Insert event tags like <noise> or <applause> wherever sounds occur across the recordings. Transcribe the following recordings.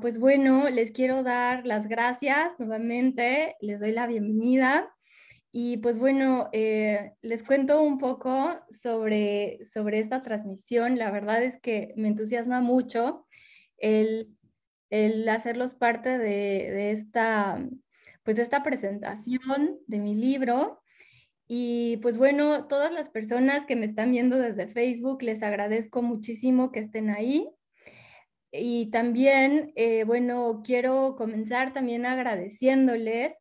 Pues bueno, les quiero dar las gracias nuevamente, les doy la bienvenida y pues bueno, eh, les cuento un poco sobre, sobre esta transmisión. La verdad es que me entusiasma mucho el, hacerlos parte de, esta, pues de esta presentación de mi libro. Y pues bueno, todas las personas que me están viendo desde Facebook, les agradezco muchísimo que estén ahí y también, eh, bueno, quiero comenzar también agradeciéndoles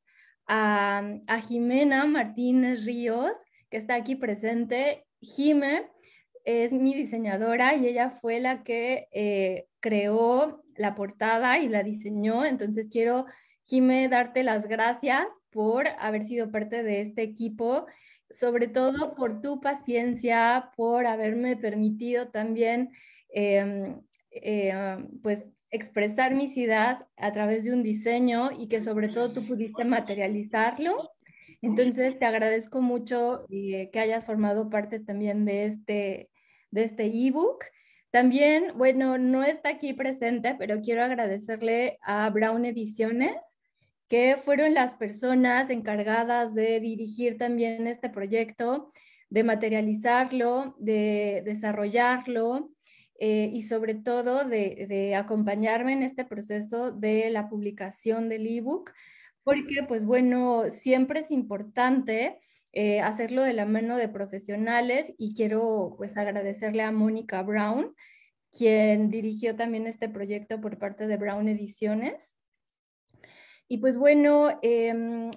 a, Jimena Martínez Ríos, que está aquí presente. Jime es mi diseñadora y ella fue la que eh, creó la portada y la diseñó. Entonces quiero, Jime, darte las gracias por haber sido parte de este equipo, sobre todo por tu paciencia, por haberme permitido también... Em, eh, pues expresar mi ciudad a través de un diseño y que sobre todo tú pudiste materializarlo. Entonces te agradezco mucho eh, que hayas formado parte también de este de este ebook. También, bueno, no está aquí presente, pero quiero agradecerle a Brown Ediciones que fueron las personas encargadas de dirigir también este proyecto, de materializarlo, de desarrollarlo eh, y sobre todo de, acompañarme en este proceso de la publicación del ebook, porque pues bueno, siempre es importante eh, hacerlo de la mano de profesionales y quiero pues agradecerle a Mónica Brown, quien dirigió también este proyecto por parte de Brown Ediciones. Y pues bueno, em,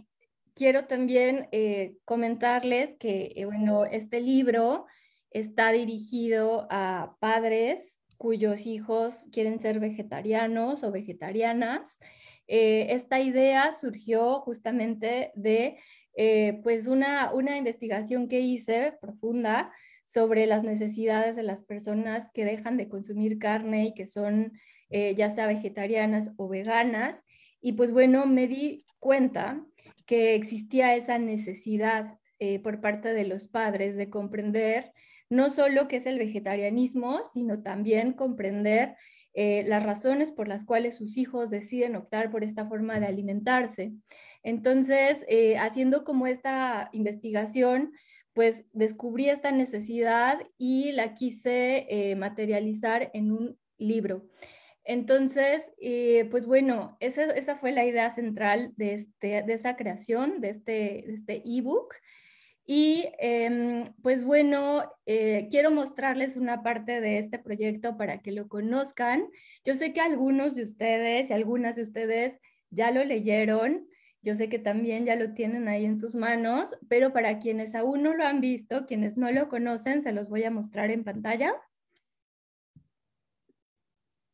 quiero también eh, comentarles que bueno, este libro está dirigido a padres cuyos hijos quieren ser vegetarianos o vegetarianas. Eh, esta idea surgió justamente de eh, pues una, una investigación que hice profunda sobre las necesidades de las personas que dejan de consumir carne y que son eh, ya sea vegetarianas o veganas. Y pues bueno, me di cuenta que existía esa necesidad por parte de los padres de comprender no solo qué es el vegetarianismo, sino también comprender eh, las razones por las cuales sus hijos deciden optar por esta forma de alimentarse. Entonces, eh, haciendo como esta investigación, pues descubrí esta necesidad y la quise eh, materializar en un libro. Entonces, pues bueno, esa, fue la idea central de, este, esta creación, de este, este e-book, y em, pues bueno, eh, quiero mostrarles una parte de este proyecto para que lo conozcan. Yo sé que algunos de ustedes y algunas de ustedes ya lo leyeron, yo sé que también ya lo tienen ahí en sus manos, pero para quienes aún no lo han visto, quienes no lo conocen, se los voy a mostrar en pantalla.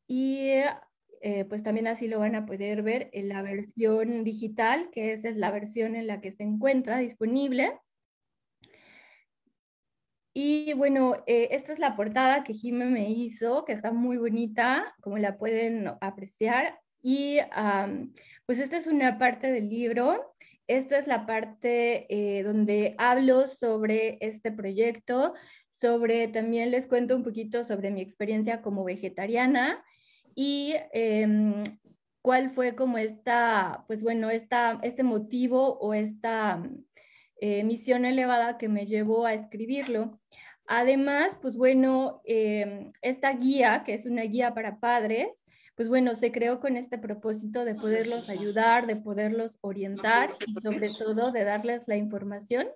Y eh, pues también así lo van a poder ver en la versión digital, que esa es la versión en la que se encuentra disponible. Y bueno, eh, esta es la portada que Jimé me hizo, que está muy bonita, como la pueden apreciar. Y pues esta es una parte del libro. Esta es la parte eh, donde hablo sobre este proyecto, sobre también les cuento un poquito sobre mi experiencia como vegetariana y em, cuál fue como esta, pues bueno, esta, este motivo o esta eh, misión elevada que me llevó a escribirlo. Además, pues bueno, eh, esta guía, que es una guía para padres, pues bueno, se creó con este propósito de poderlos ayudar, de poderlos orientar y sobre todo de darles la información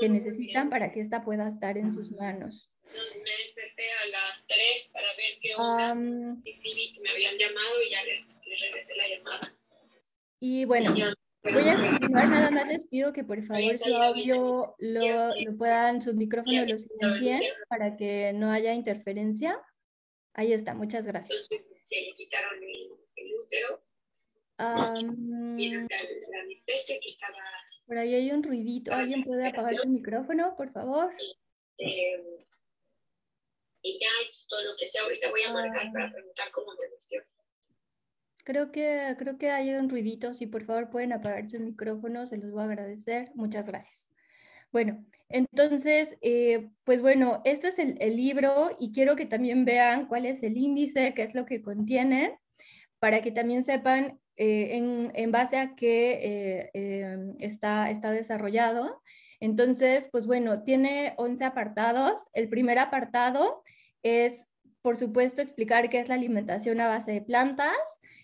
que necesitan para que esta pueda estar en sus manos. Me desperté a las 3 para ver qué onda y que me habían llamado y ya les regresé la llamada. Y bueno, Voy a continuar, nada más les pido que por favor su audio lo, lo puedan, su micrófono lo silencien para que no haya interferencia. Ahí está, muchas gracias. Entonces, se quitaron el, útero. Por ahí hay un ruidito. ¿Alguien puede apagar su micrófono, por favor? Este, y ya todo lo que sea. Ahorita voy a marcar para ah. preguntar cómo me gestiona. Creo que, creo que hay un ruidito. Si por favor pueden apagar sus micrófono, se los voy a agradecer. Muchas gracias. Bueno, entonces, eh, pues bueno, este es el, libro y quiero que también vean cuál es el índice, qué es lo que contiene, para que también sepan eh, en, en, base a qué eh, em, está, está desarrollado. Entonces, pues bueno, tiene 11 apartados. El primer apartado es por supuesto, explicar qué es la alimentación a base de plantas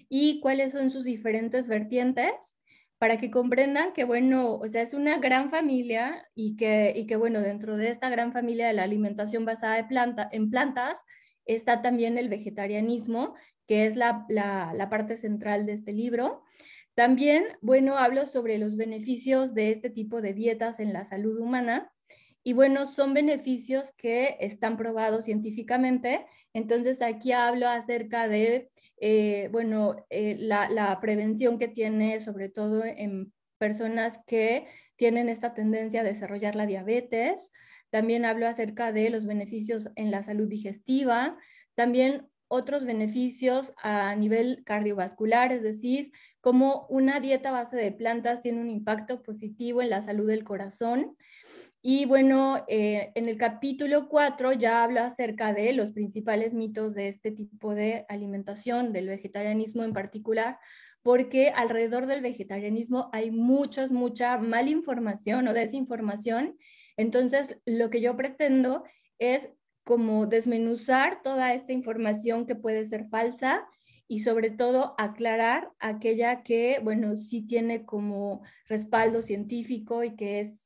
y cuáles son sus diferentes vertientes para que comprendan que, bueno, o sea, es una gran familia y que, que bueno, dentro de esta gran familia de la alimentación basada de planta, en plantas está también el vegetarianismo, que es la, la parte central de este libro. También, bueno, hablo sobre los beneficios de este tipo de dietas en la salud humana y bueno, son beneficios que están probados científicamente. Entonces, aquí hablo acerca de, eh, bueno, eh, la, la, prevención que tiene, sobre todo en personas que tienen esta tendencia a desarrollar la diabetes. También hablo acerca de los beneficios en la salud digestiva. También otros beneficios a nivel cardiovascular, es decir, cómo una dieta base de plantas tiene un impacto positivo en la salud del corazón. Y bueno, eh, en el capítulo 4 ya habla acerca de los principales mitos de este tipo de alimentación, del vegetarianismo en particular, porque alrededor del vegetarianismo hay muchas, mucha malinformación o desinformación. Entonces, lo que yo pretendo es como desmenuzar toda esta información que puede ser falsa y sobre todo aclarar aquella que, bueno, sí tiene como respaldo científico y que es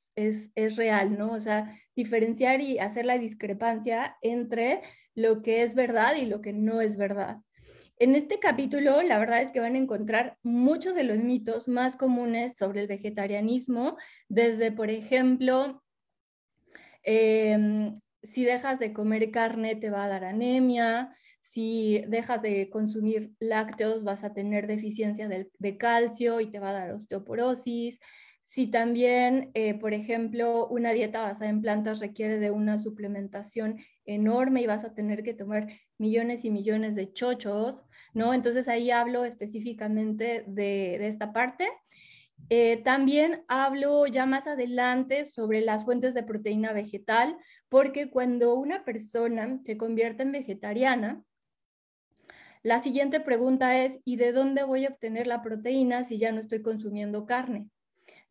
es, real, ¿no? O sea, diferenciar y hacer la discrepancia entre lo que es verdad y lo que no es verdad. En este capítulo, la verdad es que van a encontrar muchos de los mitos más comunes sobre el vegetarianismo, desde, por ejemplo, em, si dejas de comer carne te va a dar anemia, si dejas de consumir lácteos vas a tener deficiencia de calcio y te va a dar osteoporosis, si también, eh, por ejemplo, una dieta basada en plantas requiere de una suplementación enorme y vas a tener que tomar millones y millones de chochos, ¿no? Entonces ahí hablo específicamente de, esta parte. Eh, también hablo ya más adelante sobre las fuentes de proteína vegetal, porque cuando una persona se convierte en vegetariana, la siguiente pregunta es, ¿y de dónde voy a obtener la proteína si ya no estoy consumiendo carne?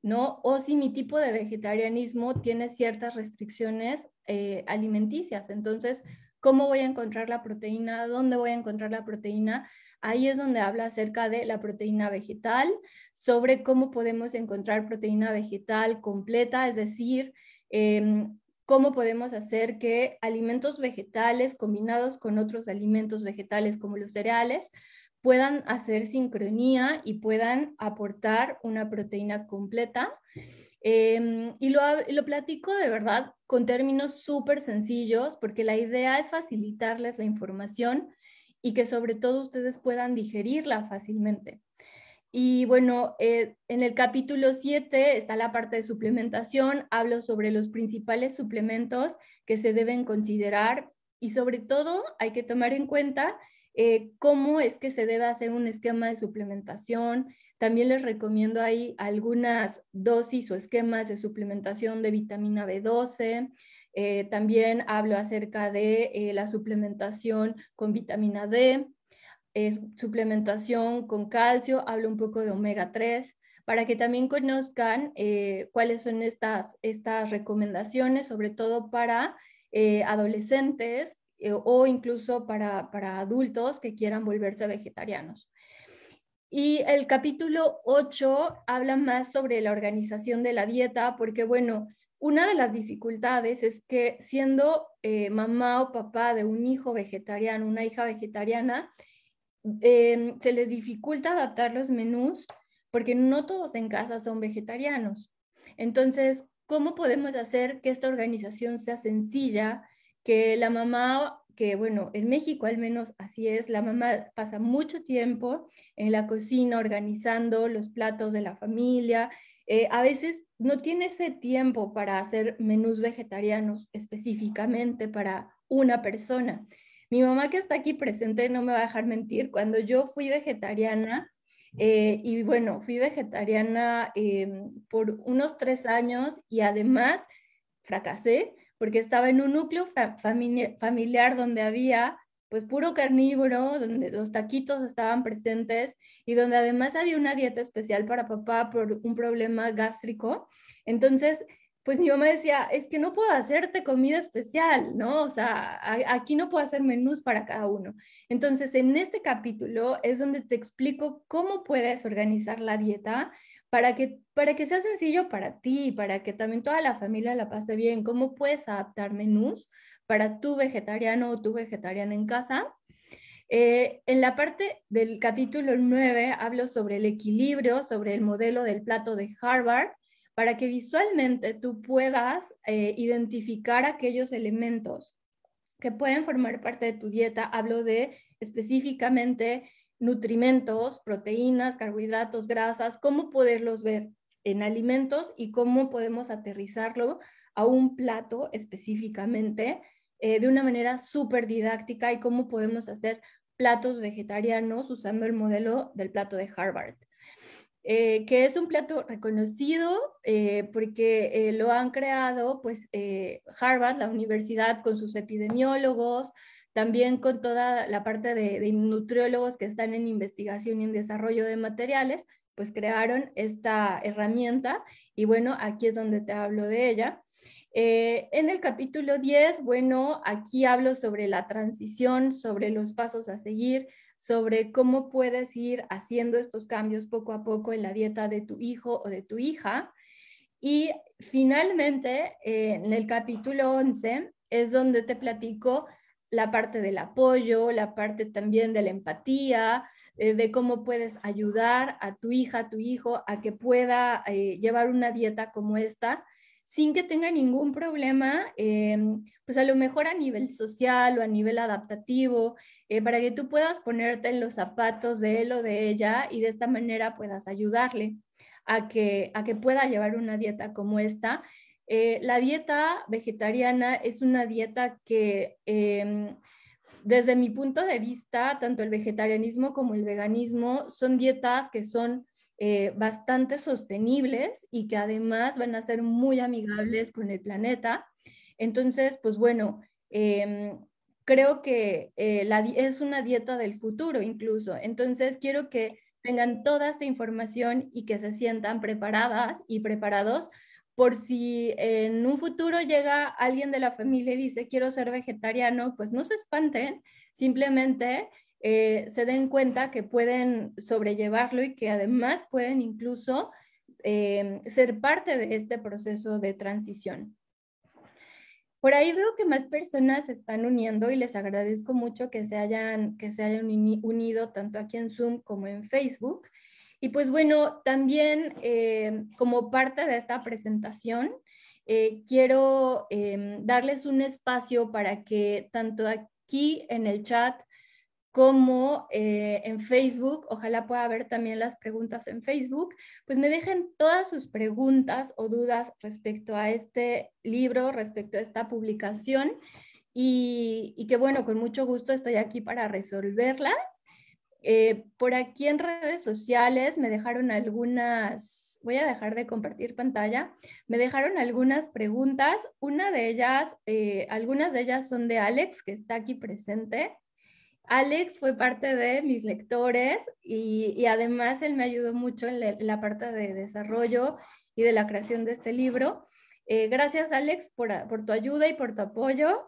¿no? O si mi tipo de vegetarianismo tiene ciertas restricciones eh, alimenticias. Entonces, ¿cómo voy a encontrar la proteína? ¿Dónde voy a encontrar la proteína? Ahí es donde habla acerca de la proteína vegetal, sobre cómo podemos encontrar proteína vegetal completa, es decir, em, cómo podemos hacer que alimentos vegetales combinados con otros alimentos vegetales como los cereales puedan hacer sincronía y puedan aportar una proteína completa. Em, y lo, lo, platico de verdad con términos súper sencillos, porque la idea es facilitarles la información y que sobre todo ustedes puedan digerirla fácilmente. Y bueno, eh, en el capítulo 7 está la parte de suplementación, hablo sobre los principales suplementos que se deben considerar y sobre todo hay que tomar en cuenta eh, cómo es que se debe hacer un esquema de suplementación. También les recomiendo ahí algunas dosis o esquemas de suplementación de vitamina B12. Eh, también hablo acerca de eh, la suplementación con vitamina D, suplementación con calcio, hablo un poco de omega 3 para que también conozcan cuáles son estas, estas recomendaciones, sobre todo para adolescentes eh, o incluso para, para adultos que quieran volverse vegetarianos. Y el capítulo 8 habla más sobre la organización de la dieta, porque bueno, una de las dificultades es que siendo eh, mamá o papá de un hijo vegetariano, una hija vegetariana, em, se les dificulta adaptar los menús porque no todos en casa son vegetarianos. Entonces, ¿cómo podemos hacer que esta organización sea sencilla, que la mamá, que bueno, en México al menos así es, la mamá pasa mucho tiempo en la cocina organizando los platos de la familia, eh, a veces no tiene ese tiempo para hacer menús vegetarianos específicamente para una persona. Mi mamá que está aquí presente no me va a dejar mentir, cuando yo fui vegetariana, eh, y bueno, fui vegetariana em, por unos tres años y además fracasé porque estaba en un núcleo familiar donde había pues puro carnívoro, donde los taquitos estaban presentes y donde además había una dieta especial para papá por un problema gástrico. Entonces, pues mi mamá decía, es que no puedo hacerte comida especial, ¿no? O sea, aquí no puedo hacer menús para cada uno. Entonces, en este capítulo es donde te explico cómo puedes organizar la dieta para que, para que sea sencillo para ti, para que también toda la familia la pase bien, cómo puedes adaptar menús para tu vegetariano o tu vegetariana en casa. Eh, en la parte del capítulo 9 hablo sobre el equilibrio, sobre el modelo del plato de Harvard, para que visualmente tú puedas eh, identificar aquellos elementos que pueden formar parte de tu dieta. Hablo de específicamente nutrimentos, proteínas, carbohidratos, grasas, cómo poderlos ver en alimentos y cómo podemos aterrizarlo a un plato específicamente eh, de una manera súper didáctica y cómo podemos hacer platos vegetarianos usando el modelo del plato de Harvard. Eh, que es un plato reconocido eh, porque lo han creado pues Harvard, la universidad con sus epidemiólogos, también con toda la parte de, nutriólogos que están en investigación y en desarrollo de materiales, pues crearon esta herramienta y bueno, aquí es donde te hablo de ella. Eh, en el capítulo 10, bueno, aquí hablo sobre la transición, sobre los pasos a seguir, sobre cómo puedes ir haciendo estos cambios poco a poco en la dieta de tu hijo o de tu hija. Y finalmente, eh, en el capítulo 11, es donde te platico la parte del apoyo, la parte también de la empatía, eh, de cómo puedes ayudar a tu hija, a tu hijo, a que pueda eh, llevar una dieta como esta sin que tenga ningún problema, em, pues a lo mejor a nivel social o a nivel adaptativo, eh, para que tú puedas ponerte en los zapatos de él o de ella y de esta manera puedas ayudarle a que, a que pueda llevar una dieta como esta eh, la dieta vegetariana es una dieta que, em, desde mi punto de vista, tanto el vegetarianismo como el veganismo son dietas que son eh, bastante sostenibles y que además van a ser muy amigables con el planeta. Entonces, pues bueno, em, creo que eh, es una dieta del futuro incluso. Entonces, quiero que tengan toda esta información y que se sientan preparadas y preparados por si en un futuro llega alguien de la familia y dice quiero ser vegetariano, pues no se espanten, simplemente eh, se den cuenta que pueden sobrellevarlo y que además pueden incluso eh, ser parte de este proceso de transición. Por ahí veo que más personas se están uniendo y les agradezco mucho que se hayan, que se hayan unido tanto aquí en Zoom como en Facebook. Y pues bueno, también eh, como parte de esta presentación, eh, quiero em, darles un espacio para que tanto aquí en el chat como eh, en Facebook, ojalá pueda ver también las preguntas en Facebook, pues me dejen todas sus preguntas o dudas respecto a este libro, respecto a esta publicación y que bueno, con mucho gusto estoy aquí para resolverlas. Eh, por aquí en redes sociales me dejaron algunas, voy a dejar de compartir pantalla, me dejaron algunas preguntas. Una de ellas, eh, algunas de ellas son de Alex, que está aquí presente. Alex fue parte de mis lectores y, además él me ayudó mucho en la, parte de desarrollo y de la creación de este libro. Eh, gracias Alex por, tu ayuda y por tu apoyo.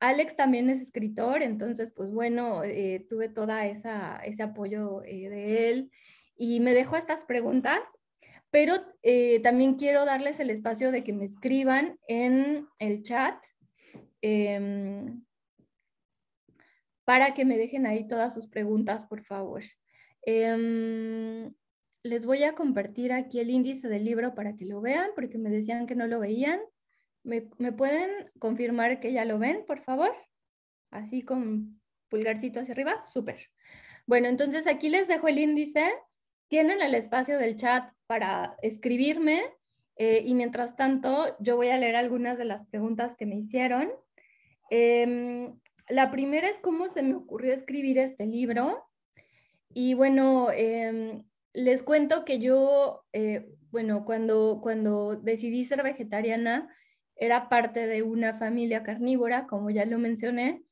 Alex también es escritor, entonces, pues bueno, eh, tuve toda ese apoyo eh, de él y me dejó estas preguntas, pero eh, también quiero darles el espacio de que me escriban en el chat em, para que me dejen ahí todas sus preguntas, por favor. Em, les voy a compartir aquí el índice del libro para que lo vean, porque me decían que no lo veían. ¿Me, pueden confirmar que ya lo ven, por favor? Así con pulgarcito hacia arriba. Súper. Bueno, entonces aquí les dejo el índice. Tienen el espacio del chat para escribirme eh, y mientras tanto yo voy a leer algunas de las preguntas que me hicieron. Em, la primera es cómo se me ocurrió escribir este libro. Y bueno, em, les cuento que yo, eh, bueno, cuando, cuando decidí ser vegetariana, era parte de una familia carnívora, como ya lo mencioné.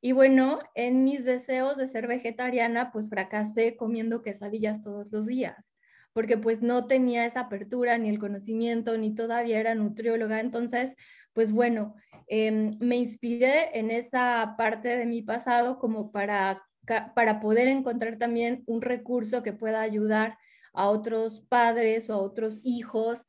Y bueno, en mis deseos de ser vegetariana, pues fracasé comiendo quesadillas todos los días, porque pues no tenía esa apertura, ni el conocimiento, ni todavía era nutrióloga. Entonces, pues bueno, em, me inspiré en esa parte de mi pasado como para, para poder encontrar también un recurso que pueda ayudar a otros padres o a otros hijos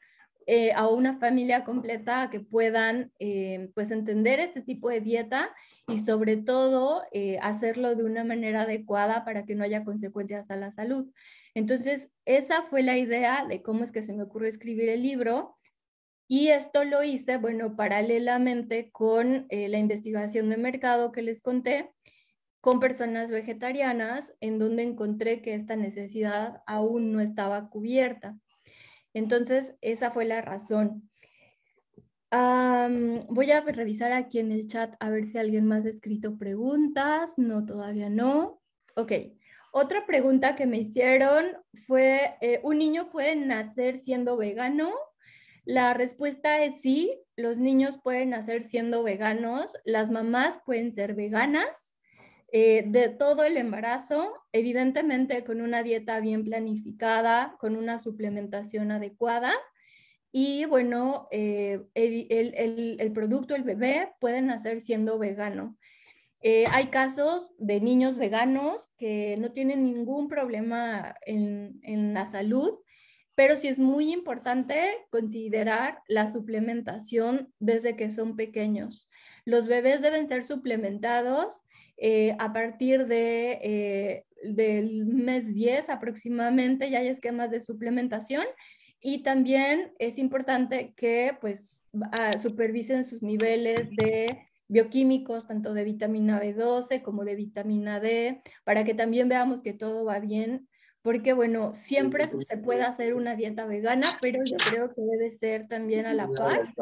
eh, a una familia completa que puedan eh, pues, entender este tipo de dieta y sobre todo eh, hacerlo de una manera adecuada para que no haya consecuencias a la salud. Entonces, esa fue la idea de cómo es que se me ocurrió escribir el libro y esto lo hice, bueno, paralelamente con la investigación de mercado que les conté con personas vegetarianas, en donde encontré que esta necesidad aún no estaba cubierta. Entonces, esa fue la razón. voy a revisar aquí en el chat a ver si alguien más ha escrito preguntas. No, todavía no. Ok. Otra pregunta que me hicieron fue, eh, ¿un niño puede nacer siendo vegano? La respuesta es sí, los niños pueden nacer siendo veganos, las mamás pueden ser veganas eh, de todo el embarazo, evidentemente con una dieta bien planificada, con una suplementación adecuada. Y bueno, eh, el, producto, el bebé, pueden nacer siendo vegano. Eh, hay casos de niños veganos que no tienen ningún problema en, en la salud, pero sí es muy importante considerar la suplementación desde que son pequeños. Los bebés deben ser suplementados eh, a partir de, eh, del mes 10 aproximadamente ya hay esquemas de suplementación y también es importante que pues ah, supervisen sus niveles de bioquímicos, tanto de vitamina B12 como de vitamina D, para que también veamos que todo va bien, porque bueno, siempre se puede hacer una dieta vegana, pero yo creo que debe ser también a la par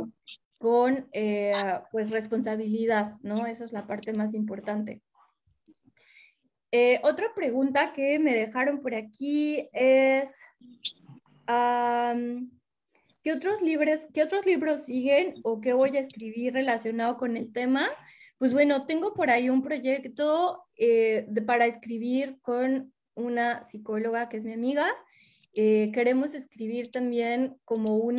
con eh, ah. pues responsabilidad, ¿no? Eso es la parte más importante. Eh, otra pregunta que me dejaron por aquí es, ¿qué, otros libros, ¿qué otros libros siguen o qué voy a escribir relacionado con el tema? Pues bueno, tengo por ahí un proyecto eh, de, para escribir con una psicóloga que es mi amiga eh, queremos escribir también como un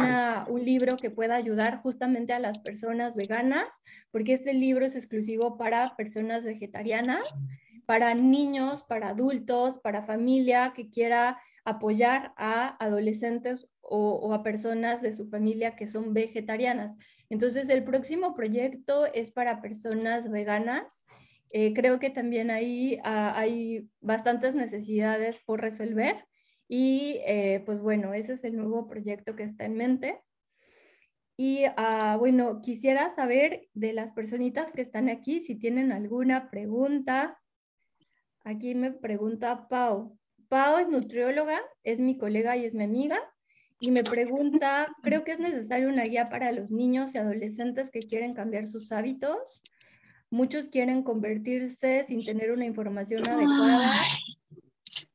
libro que pueda ayudar justamente a las personas veganas, porque este libro es exclusivo para personas vegetarianas, para niños, para adultos, para familia que quiera apoyar a adolescentes o, a personas de su familia que son vegetarianas. Entonces, el próximo proyecto es para personas veganas. Eh, creo que también ahí ah, hay bastantes necesidades por resolver. Y eh, pues bueno, ese es el nuevo proyecto que está en mente. Y ah, bueno, quisiera saber de las personitas que están aquí si tienen alguna pregunta. Aquí me pregunta Pau. Pau es nutrióloga, es mi colega y es mi amiga. Y me pregunta, <laughs> creo que es necesaria una guía para los niños y adolescentes que quieren cambiar sus hábitos. Muchos quieren convertirse sin tener una información adecuada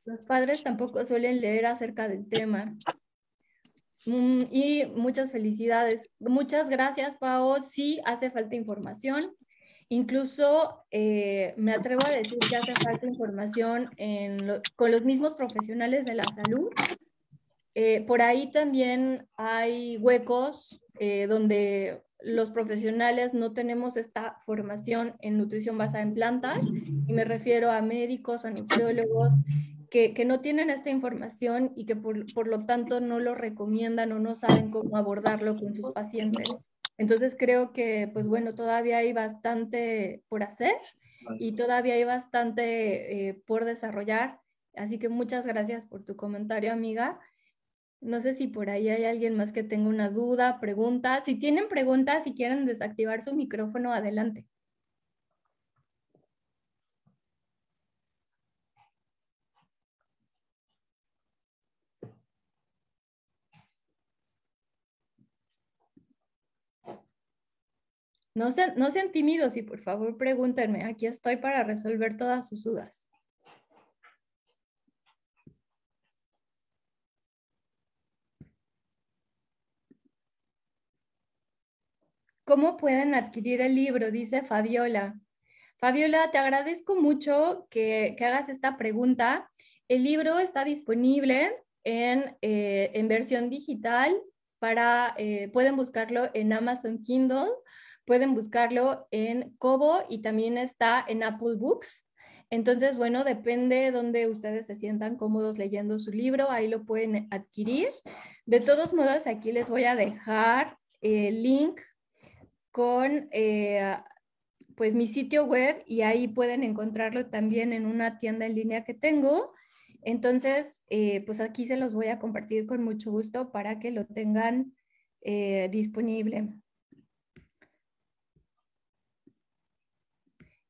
los padres tampoco suelen leer acerca del tema. Mm, y muchas felicidades. Muchas gracias, Pao. Sí hace falta información. Incluso eh, me atrevo a decir que hace falta información con los mismos profesionales de la salud. Eh, por ahí también hay huecos eh, donde los profesionales no tenemos esta formación en nutrición basada en plantas y me refiero a médicos, a nutriólogos, que, no tienen esta información y que por, lo tanto no lo recomiendan o no saben cómo abordarlo con sus pacientes. Entonces creo que, pues bueno, todavía hay bastante por hacer y todavía hay bastante eh, por desarrollar. Así que muchas gracias por tu comentario, amiga. No sé si por ahí hay alguien más que tenga una duda, pregunta. Si tienen preguntas, si quieren desactivar su micrófono, adelante. No sean, tímidos y por favor pregúntenme, aquí estoy para resolver todas sus dudas. ¿Cómo pueden adquirir el libro? Dice Fabiola. Fabiola, te agradezco mucho que, hagas esta pregunta. El libro está disponible en, eh, versión digital para, eh, pueden buscarlo en Amazon Kindle pueden buscarlo en Kobo y también está en Apple Books. Entonces, bueno, depende donde ustedes se sientan cómodos leyendo su libro, ahí lo pueden adquirir. De todos modos, aquí les voy a dejar el link con eh, pues mi sitio web y ahí pueden encontrarlo también en una tienda en línea que tengo. Entonces, eh, pues aquí se los voy a compartir con mucho gusto para que lo tengan eh, disponible.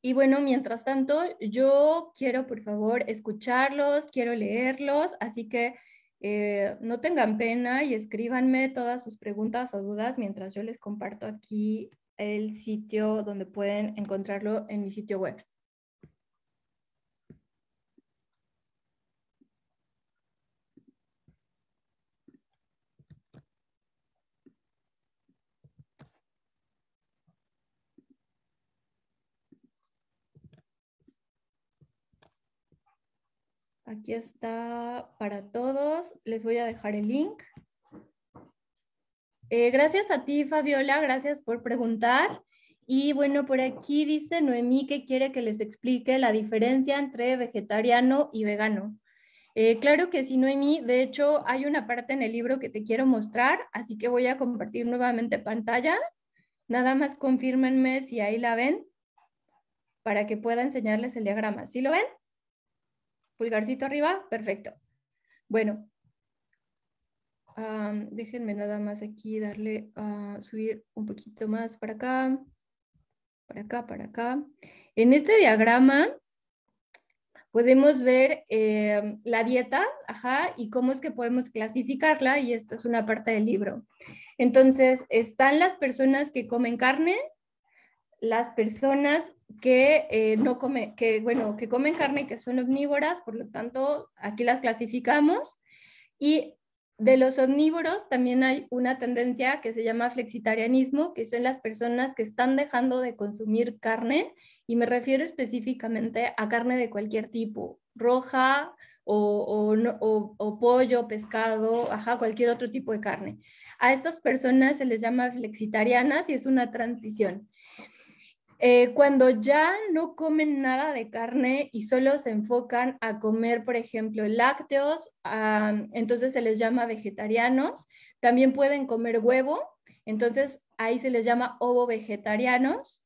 Y bueno, mientras tanto, yo quiero, por favor, escucharlos, quiero leerlos, así que eh, no tengan pena y escríbanme todas sus preguntas o dudas mientras yo les comparto aquí el sitio donde pueden encontrarlo en mi sitio web. Aquí está para todos. Les voy a dejar el link. Eh, gracias a ti, Fabiola. Gracias por preguntar. Y bueno, por aquí dice Noemí que quiere que les explique la diferencia entre vegetariano y vegano. Eh, claro que sí, Noemí. De hecho, hay una parte en el libro que te quiero mostrar, así que voy a compartir nuevamente pantalla. Nada más confírmenme si ahí la ven para que pueda enseñarles el diagrama. ¿Sí lo ven? Pulgarcito arriba, perfecto. Bueno, déjenme nada más aquí darle, a subir un poquito más para acá, para acá, para acá. En este diagrama podemos ver em, la dieta, ajá, y cómo es que podemos clasificarla, y esto es una parte del libro. Entonces, están las personas que comen carne, las personas que, eh, no que, bueno, que comen carne y que son omnívoras, por lo tanto, aquí las clasificamos. Y de los omnívoros también hay una tendencia que se llama flexitarianismo, que son las personas que están dejando de consumir carne, y me refiero específicamente a carne de cualquier tipo, roja o, o pollo, pescado, ajá, cualquier otro tipo de carne. A estas personas se les llama flexitarianas y es una transición. Eh, cuando ya no comen nada de carne y solo se enfocan a comer, por ejemplo, lácteos, ah, entonces se les llama vegetarianos. También pueden comer huevo, entonces ahí se les llama ovo vegetarianos.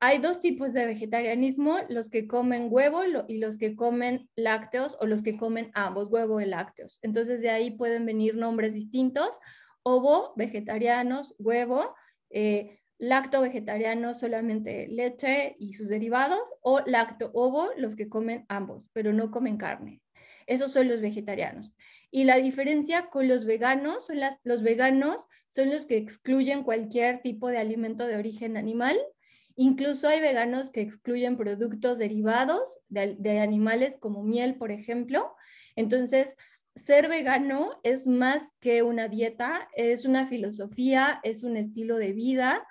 Hay dos tipos de vegetarianismo, los que comen huevo y los que comen lácteos o los que comen ambos, huevo y lácteos. Entonces de ahí pueden venir nombres distintos, ovo, vegetarianos, huevo. Eh, lacto vegetariano solamente leche y sus derivados, o lacto ovo, los que comen ambos, pero no comen carne. Esos son los vegetarianos. Y la diferencia con los veganos son las, los veganos son los que excluyen cualquier tipo de alimento de origen animal. Incluso hay veganos que excluyen productos derivados de, de animales como miel, por ejemplo. Entonces, ser vegano es más que una dieta, es una filosofía, es un estilo de vida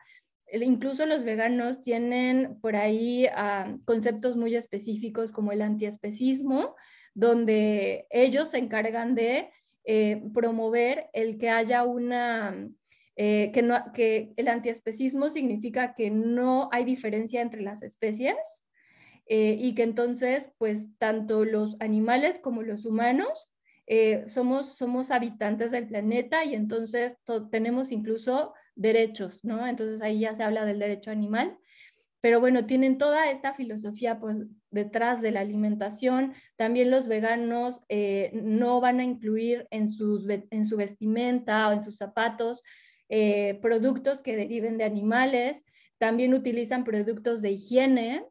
incluso los veganos tienen por ahí ah, conceptos muy específicos como el antiespecismo, donde ellos se encargan de eh, promover el que haya una, eh, que, no, que el antiespecismo significa que no hay diferencia entre las especies eh, y que entonces, pues, tanto los animales como los humanos eh, somos, somos habitantes del planeta y entonces tenemos incluso derechos, ¿no? Entonces ahí ya se habla del derecho animal. Pero bueno, tienen toda esta filosofía pues, detrás de la alimentación. También los veganos eh, no van a incluir en, sus, en su vestimenta o en sus zapatos eh, productos que deriven de animales. También utilizan productos de higiene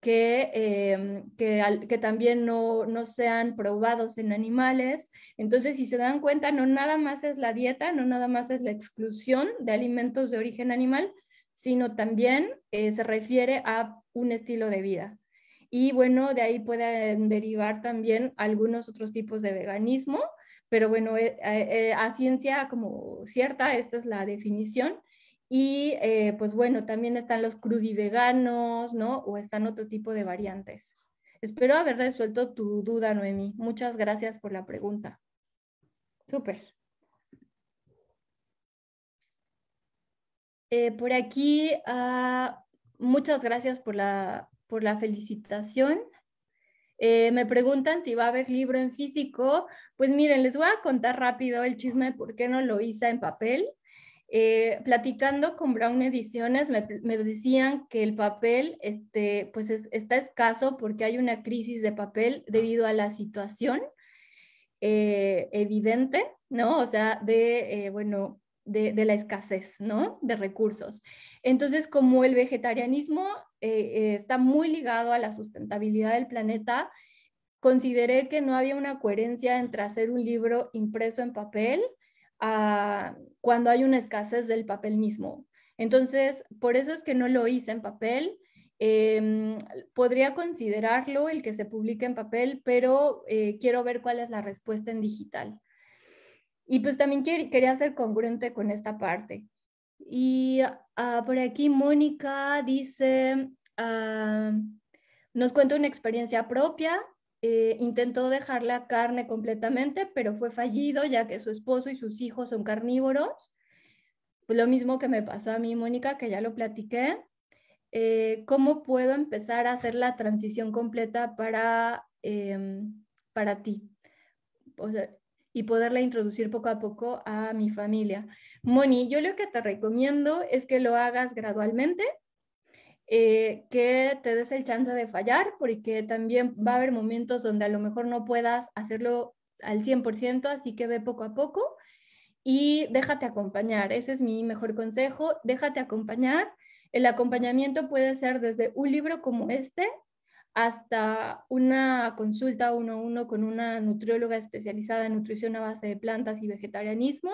que, eh, que, también no, no, sean probados en animales. Entonces, si se dan cuenta, no nada más es la dieta, no nada más es la exclusión de alimentos de origen animal, sino también eh, se refiere a un estilo de vida. Y bueno, de ahí pueden derivar también algunos otros tipos de veganismo, pero bueno, eh, a ciencia como cierta, esta es la definición y eh, pues bueno, también están los crudiveganos, ¿no? O están otro tipo de variantes. Espero haber resuelto tu duda, Noemí. Muchas gracias por la pregunta. Súper. Eh, por aquí, ah, muchas gracias por la, felicitación. Eh, me preguntan si va a haber libro en físico. Pues miren, les voy a contar rápido el chisme de por qué no lo hice en papel. Eh, platicando con Brown Ediciones, me, decían que el papel este, pues está escaso porque hay una crisis de papel ah. debido a la situación eh, evidente, ¿no? O sea, de, eh, bueno, de, de, la escasez, ¿no? De recursos. Entonces, como el vegetarianismo está muy ligado a la sustentabilidad del planeta, consideré que no había una coherencia entre hacer un libro impreso en papel cuando hay una escasez del papel mismo. Entonces, por eso es que no lo hice en papel. Em, podría considerarlo el que se publique en papel, pero eh, quiero ver cuál es la respuesta en digital. Y pues también quería ser congruente con esta parte. Y ah, por aquí Mónica dice, ah, nos cuenta una experiencia propia eh, intentó dejar la carne completamente, pero fue fallido ya que su esposo y sus hijos son carnívoros. Pues, lo mismo que me pasó a mí, Mónica, que ya lo platiqué. Eh, ¿Cómo puedo empezar a hacer la transición completa para, em, para ti? y poderla introducir poco a poco a mi familia. Moni, yo lo que te recomiendo es que lo hagas gradualmente, eh, que te des el chance de fallar, porque también va a haber momentos donde a lo mejor no puedas hacerlo al 100%, así que ve poco a poco y déjate acompañar. Ese es mi mejor consejo, déjate acompañar. El acompañamiento puede ser desde un libro como este hasta una consulta uno a uno con una nutrióloga especializada en nutrición a base de plantas y vegetarianismo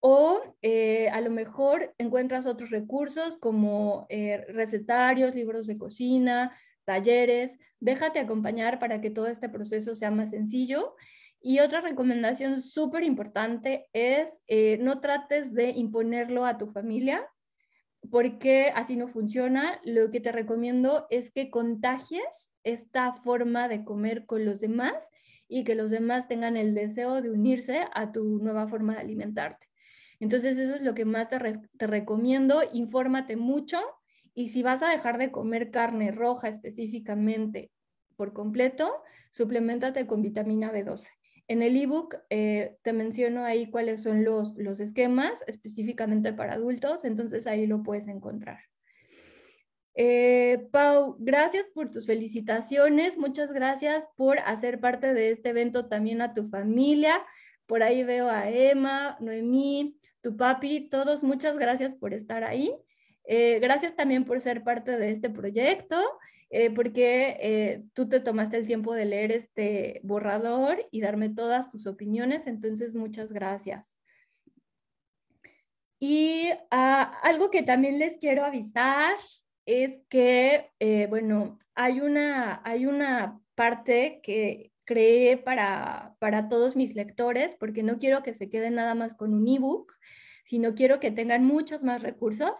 o eh, a lo mejor encuentras otros recursos como eh, recetarios, libros de cocina, talleres. Déjate acompañar para que todo este proceso sea más sencillo. Y otra recomendación súper importante es eh, no trates de imponerlo a tu familia porque así no funciona. Lo que te recomiendo es que contagies esta forma de comer con los demás y que los demás tengan el deseo de unirse a tu nueva forma de alimentarte. Entonces eso es lo que más te, recomiendo, infórmate mucho y si vas a dejar de comer carne roja específicamente por completo, suplementate con vitamina B12. En el ebook eh, te menciono ahí cuáles son los, esquemas específicamente para adultos, entonces ahí lo puedes encontrar. Eh, Pau, gracias por tus felicitaciones, muchas gracias por hacer parte de este evento también a tu familia. Por ahí veo a Emma, Noemí, tu papi, todos, muchas gracias por estar ahí. Eh, gracias también por ser parte de este proyecto, eh, porque eh, tú te tomaste el tiempo de leer este borrador y darme todas tus opiniones, entonces muchas gracias. Y ah, algo que también les quiero avisar es que, bueno, hay una, hay una parte que creé para, todos mis lectores, porque no quiero que se queden nada más con un ebook, sino quiero que tengan muchos más recursos.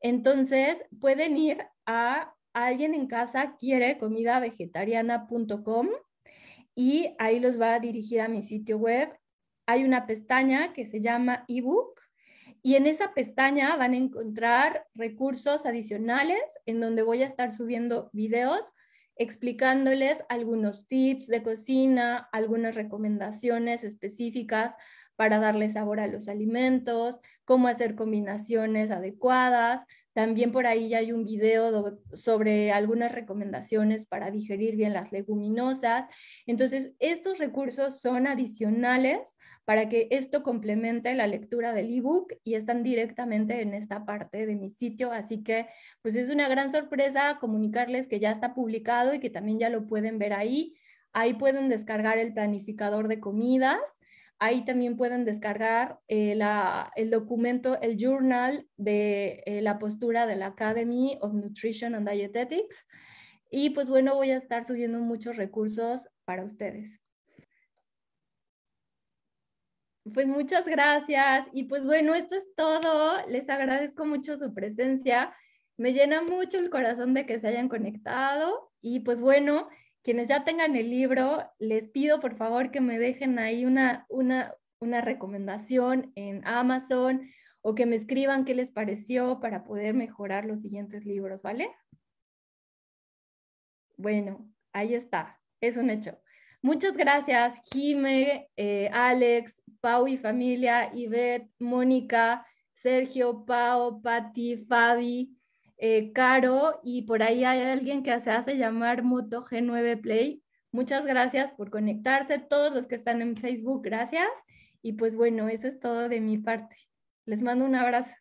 Entonces, pueden ir a alguien en casa quiere comida vegetariana.com y ahí los va a dirigir a mi sitio web. Hay una pestaña que se llama ebook y en esa pestaña van a encontrar recursos adicionales en donde voy a estar subiendo videos explicándoles algunos tips de cocina, algunas recomendaciones específicas para darle sabor a los alimentos, cómo hacer combinaciones adecuadas, también por ahí ya hay un video sobre algunas recomendaciones para digerir bien las leguminosas. Entonces, estos recursos son adicionales para que esto complemente la lectura del ebook y están directamente en esta parte de mi sitio. Así que, pues es una gran sorpresa comunicarles que ya está publicado y que también ya lo pueden ver ahí. Ahí pueden descargar el planificador de comidas Ahí también pueden descargar eh, el documento, el journal de eh, la postura de la Academy of Nutrition and Dietetics. Y pues bueno, voy a estar subiendo muchos recursos para ustedes. Pues muchas gracias. Y pues bueno, esto es todo. Les agradezco mucho su presencia. Me llena mucho el corazón de que se hayan conectado. Y pues bueno, quienes ya tengan el libro, les pido por favor que me dejen ahí una, una, una recomendación en Amazon o que me escriban qué les pareció para poder mejorar los siguientes libros, ¿vale? Bueno, ahí está, es un hecho. Muchas gracias, Jime, eh, Alex, Pau y familia, Ivette, Mónica, Sergio, Pau, Patti, Fabi. Eh, Caro y por ahí hay alguien que se hace llamar Moto G9 Play. Muchas gracias por conectarse, todos los que están en Facebook, gracias. Y pues bueno, eso es todo de mi parte. Les mando un abrazo.